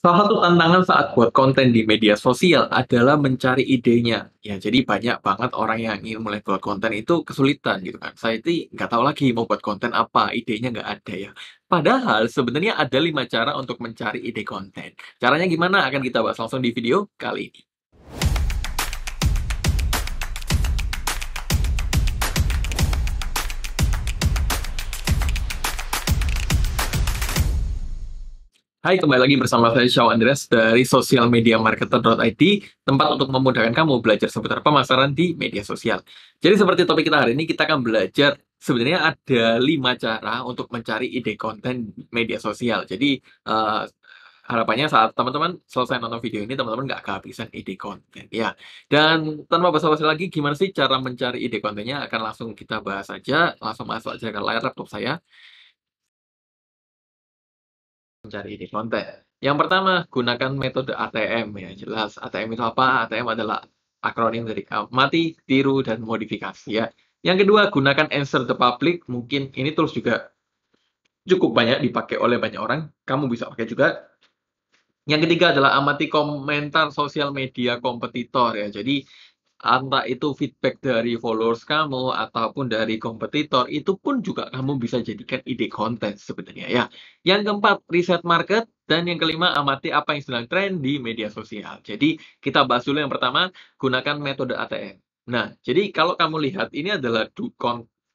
Salah satu tantangan saat buat konten di media sosial adalah mencari idenya. Ya, jadi banyak banget orang yang ingin mulai buat konten itu kesulitan gitu kan. Saya itu nggak tahu lagi mau buat konten apa, idenya nggak ada ya. Padahal sebenarnya ada lima cara untuk mencari ide konten. Caranya gimana akan kita bahas langsung di video kali ini. Hai, kembali lagi bersama saya Shaw Andreas dari sosialmediamarketer.id, tempat untuk memudahkan kamu belajar seputar pemasaran di media sosial. Jadi seperti topik kita hari ini, kita akan belajar sebenarnya ada lima cara untuk mencari ide konten media sosial. Jadi uh, harapannya saat teman-teman selesai nonton video ini, teman-teman nggak kehabisan ide konten ya. Dan tanpa basa-basi lagi, gimana sih cara mencari ide kontennya? Akan langsung kita bahas saja langsung masuk aja ke layar laptop saya mencari ini konten. Yang pertama, gunakan metode ATM ya. Jelas ATM itu apa? ATM adalah akronim dari mati, tiru, dan modifikasi ya. Yang kedua, gunakan answer the public. Mungkin ini terus juga cukup banyak dipakai oleh banyak orang. Kamu bisa pakai juga. Yang ketiga adalah amati komentar sosial media kompetitor ya. Jadi entah itu feedback dari followers kamu ataupun dari kompetitor itu pun juga kamu bisa jadikan ide konten sebenarnya ya. Yang keempat, riset market dan yang kelima, amati apa yang sedang tren di media sosial. Jadi, kita bahas dulu yang pertama, gunakan metode ATM. Nah, jadi kalau kamu lihat ini adalah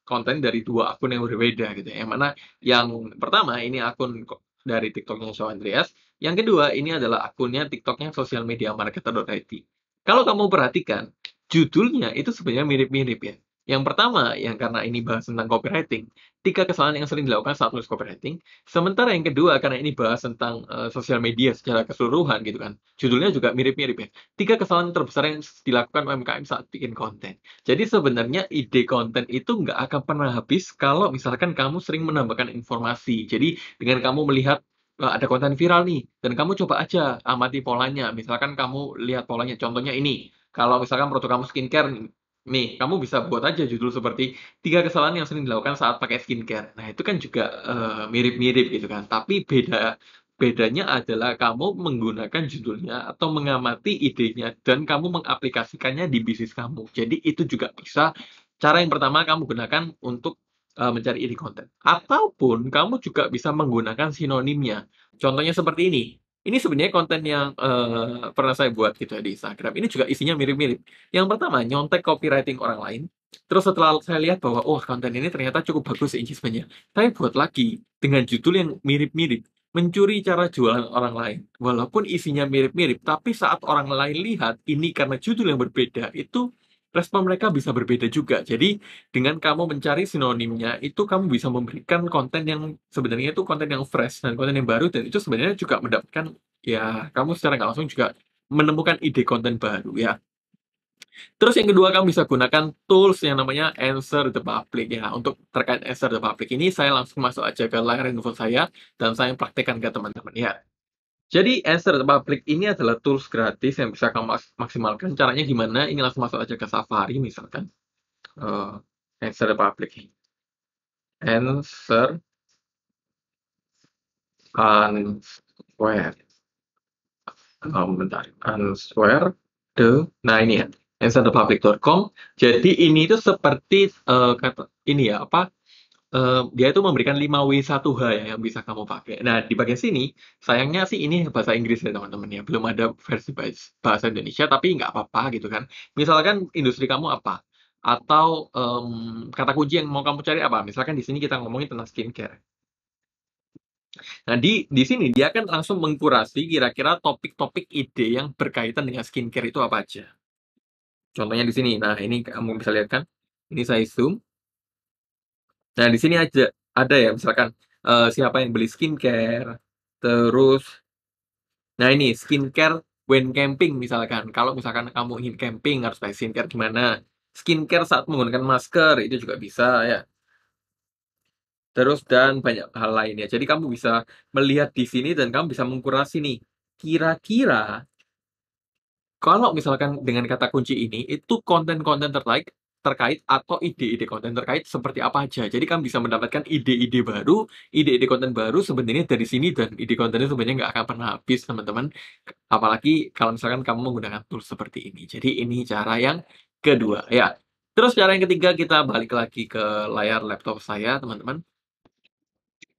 konten dari dua akun yang berbeda gitu ya. Yang mana yang pertama ini akun dari TikToknya Show Andreas, yang kedua ini adalah akunnya TikToknya Social media Marketer.it. Kalau kamu perhatikan, judulnya itu sebenarnya mirip-mirip ya. Yang pertama, yang karena ini bahas tentang copywriting, tiga kesalahan yang sering dilakukan saat menulis copywriting. Sementara yang kedua, karena ini bahas tentang uh, sosial media secara keseluruhan gitu kan, judulnya juga mirip-mirip ya. Tiga kesalahan terbesar yang dilakukan UMKM saat bikin konten. Jadi sebenarnya ide konten itu nggak akan pernah habis kalau misalkan kamu sering menambahkan informasi. Jadi dengan kamu melihat eh, ada konten viral nih, dan kamu coba aja amati polanya. Misalkan kamu lihat polanya, contohnya ini, kalau misalkan produk kamu skincare nih kamu bisa buat aja judul seperti tiga kesalahan yang sering dilakukan saat pakai skincare nah itu kan juga eh, mirip-mirip uh, gitu kan tapi beda bedanya adalah kamu menggunakan judulnya atau mengamati idenya dan kamu mengaplikasikannya di bisnis kamu jadi itu juga bisa cara yang pertama kamu gunakan untuk uh, mencari ide konten ataupun kamu juga bisa menggunakan sinonimnya contohnya seperti ini ini sebenarnya konten yang uh, pernah saya buat gitu ya di Instagram. Ini juga isinya mirip-mirip. Yang pertama, nyontek copywriting orang lain. Terus setelah saya lihat bahwa, oh konten ini ternyata cukup bagus sebenarnya, Saya buat lagi dengan judul yang mirip-mirip. Mencuri cara jualan orang lain. Walaupun isinya mirip-mirip, tapi saat orang lain lihat ini karena judul yang berbeda, itu respon mereka bisa berbeda juga. Jadi dengan kamu mencari sinonimnya itu kamu bisa memberikan konten yang sebenarnya itu konten yang fresh dan konten yang baru dan itu sebenarnya juga mendapatkan ya kamu secara nggak langsung juga menemukan ide konten baru ya. Terus yang kedua kamu bisa gunakan tools yang namanya Answer the Public ya. Untuk terkait Answer the Public ini saya langsung masuk aja ke layar handphone saya dan saya praktekkan ke teman-teman ya. Jadi answer Public ini adalah tools gratis yang bisa kamu maksimalkan. Caranya gimana? Ini langsung masuk aja ke Safari misalkan. Uh, eh, Azure Public. Answer answer answer the nah ini ya answerthepublic.com jadi ini itu seperti uh, kata ini ya apa Ehm, dia itu memberikan 5W1H ya yang bisa kamu pakai. Nah, di bagian sini, sayangnya sih ini bahasa Inggris ya teman-teman ya, belum ada versi bahasa Indonesia, tapi nggak apa-apa gitu kan. Misalkan industri kamu apa? Atau, um, kata kunci yang mau kamu cari apa? Misalkan di sini kita ngomongin tentang skincare. Nah, di di sini dia akan langsung mengkurasi kira-kira topik-topik ide yang berkaitan dengan skincare itu apa aja. Contohnya di sini, nah ini kamu bisa lihat kan, ini saya zoom Nah, di sini aja ada ya misalkan, uh, siapa yang beli skincare, terus nah ini skincare when camping misalkan, kalau misalkan kamu ingin camping harus pakai skincare gimana, skincare saat menggunakan masker itu juga bisa ya. Terus dan banyak hal lainnya. Jadi kamu bisa melihat di sini dan kamu bisa mengkurasi nih, kira-kira kalau misalkan dengan kata kunci ini, itu konten-konten terlike terkait atau ide-ide konten terkait seperti apa aja. Jadi kamu bisa mendapatkan ide-ide baru, ide-ide konten baru sebenarnya dari sini dan ide kontennya sebenarnya nggak akan pernah habis teman-teman. Apalagi kalau misalkan kamu menggunakan tool seperti ini. Jadi ini cara yang kedua ya. Terus cara yang ketiga kita balik lagi ke layar laptop saya teman-teman.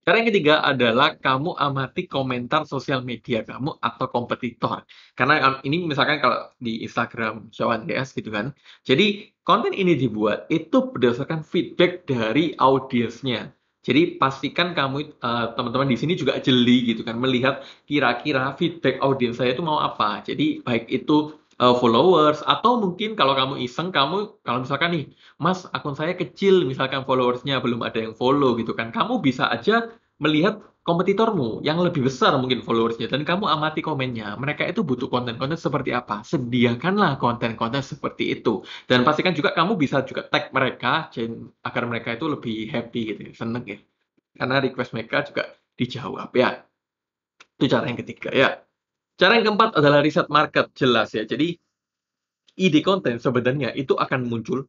Cara yang ketiga adalah kamu amati komentar sosial media kamu atau kompetitor. Karena ini misalkan kalau di Instagram Showan DS gitu kan. Jadi konten ini dibuat itu berdasarkan feedback dari audiensnya. Jadi pastikan kamu teman teman-teman di sini juga jeli gitu kan melihat kira-kira feedback audiens saya itu mau apa. Jadi baik itu uh, followers atau mungkin kalau kamu iseng kamu kalau misalkan nih mas akun saya kecil misalkan followersnya belum ada yang follow gitu kan kamu bisa aja melihat kompetitormu yang lebih besar mungkin followersnya dan kamu amati komennya mereka itu butuh konten-konten seperti apa sediakanlah konten-konten seperti itu dan pastikan juga kamu bisa juga tag mereka agar mereka itu lebih happy gitu seneng ya karena request mereka juga dijawab ya itu cara yang ketiga ya Cara yang keempat adalah riset market, jelas ya. Jadi ide konten sebenarnya itu akan muncul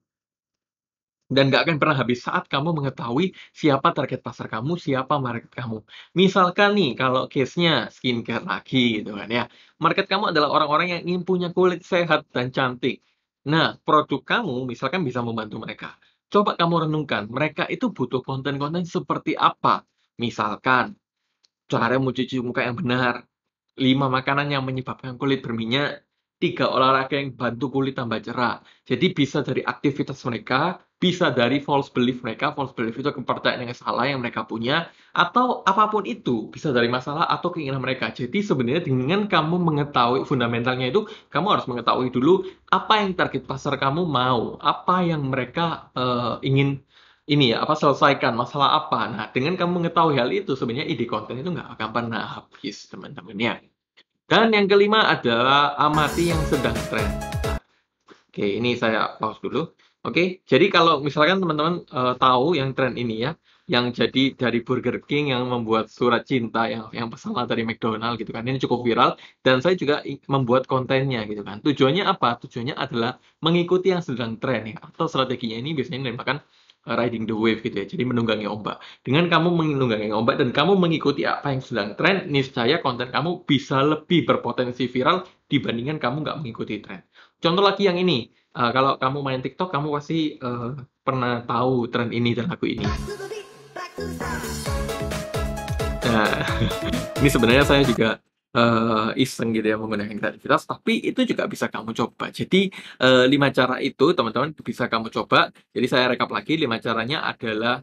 dan nggak akan pernah habis saat kamu mengetahui siapa target pasar kamu, siapa market kamu. Misalkan nih, kalau case-nya skincare lagi gitu kan ya, market kamu adalah orang-orang yang ingin punya kulit sehat dan cantik. Nah, produk kamu misalkan bisa membantu mereka. Coba kamu renungkan, mereka itu butuh konten-konten seperti apa? Misalkan, cara mencuci muka yang benar, 5 makanan yang menyebabkan kulit berminyak, 3 olahraga yang bantu kulit tambah cerah. Jadi bisa dari aktivitas mereka, bisa dari false belief mereka, false belief itu kepercayaan yang salah yang mereka punya, atau apapun itu, bisa dari masalah atau keinginan mereka. Jadi sebenarnya dengan kamu mengetahui fundamentalnya itu, kamu harus mengetahui dulu apa yang target pasar kamu mau, apa yang mereka uh, ingin ini ya apa selesaikan masalah apa nah dengan kamu mengetahui hal itu sebenarnya ide konten itu nggak akan pernah habis teman-teman ya dan yang kelima adalah amati yang sedang tren nah, oke ini saya pause dulu oke jadi kalau misalkan teman-teman uh, tahu yang tren ini ya yang jadi dari Burger King yang membuat surat cinta yang yang pesanlah dari McDonald gitu kan ini cukup viral dan saya juga membuat kontennya gitu kan tujuannya apa tujuannya adalah mengikuti yang sedang tren ya atau strateginya ini biasanya dinamakan riding the wave gitu ya. Jadi menunggangi ombak. Dengan kamu menunggangi ombak dan kamu mengikuti apa yang sedang tren, niscaya konten kamu bisa lebih berpotensi viral dibandingkan kamu nggak mengikuti tren. Contoh lagi yang ini, uh, kalau kamu main TikTok, kamu pasti uh, pernah tahu tren ini dan lagu ini. Nah, ini sebenarnya saya juga uh, eh, iseng gitu ya menggunakan kreativitas, tapi itu juga bisa kamu coba. Jadi, uh, lima cara itu teman-teman bisa kamu coba. Jadi saya rekap lagi lima caranya adalah,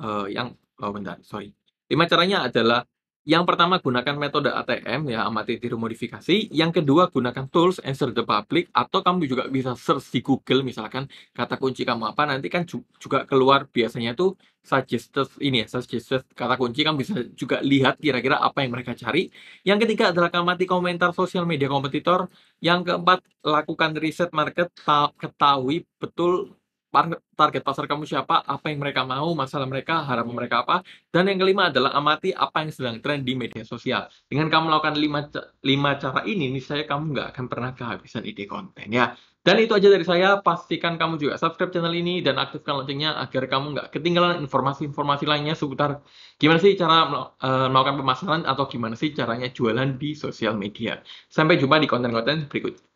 uh, yang oh bentar, sorry. lima caranya adalah yang pertama gunakan metode ATM ya amati tiru modifikasi. Yang kedua gunakan tools answer the public atau kamu juga bisa search di Google misalkan kata kunci kamu apa nanti kan juga keluar biasanya tuh suggested ini ya suggested kata kunci kamu bisa juga lihat kira-kira apa yang mereka cari. Yang ketiga adalah amati komentar sosial media kompetitor. Yang keempat lakukan riset market ketahui betul target pasar kamu siapa, apa yang mereka mau, masalah mereka, harapan mereka apa. Dan yang kelima adalah amati apa yang sedang tren di media sosial. Dengan kamu melakukan lima, lima cara ini, saya kamu nggak akan pernah kehabisan ide konten ya. Dan itu aja dari saya, pastikan kamu juga subscribe channel ini dan aktifkan loncengnya agar kamu nggak ketinggalan informasi-informasi lainnya seputar gimana sih cara eh, melakukan pemasaran atau gimana sih caranya jualan di sosial media. Sampai jumpa di konten-konten berikutnya.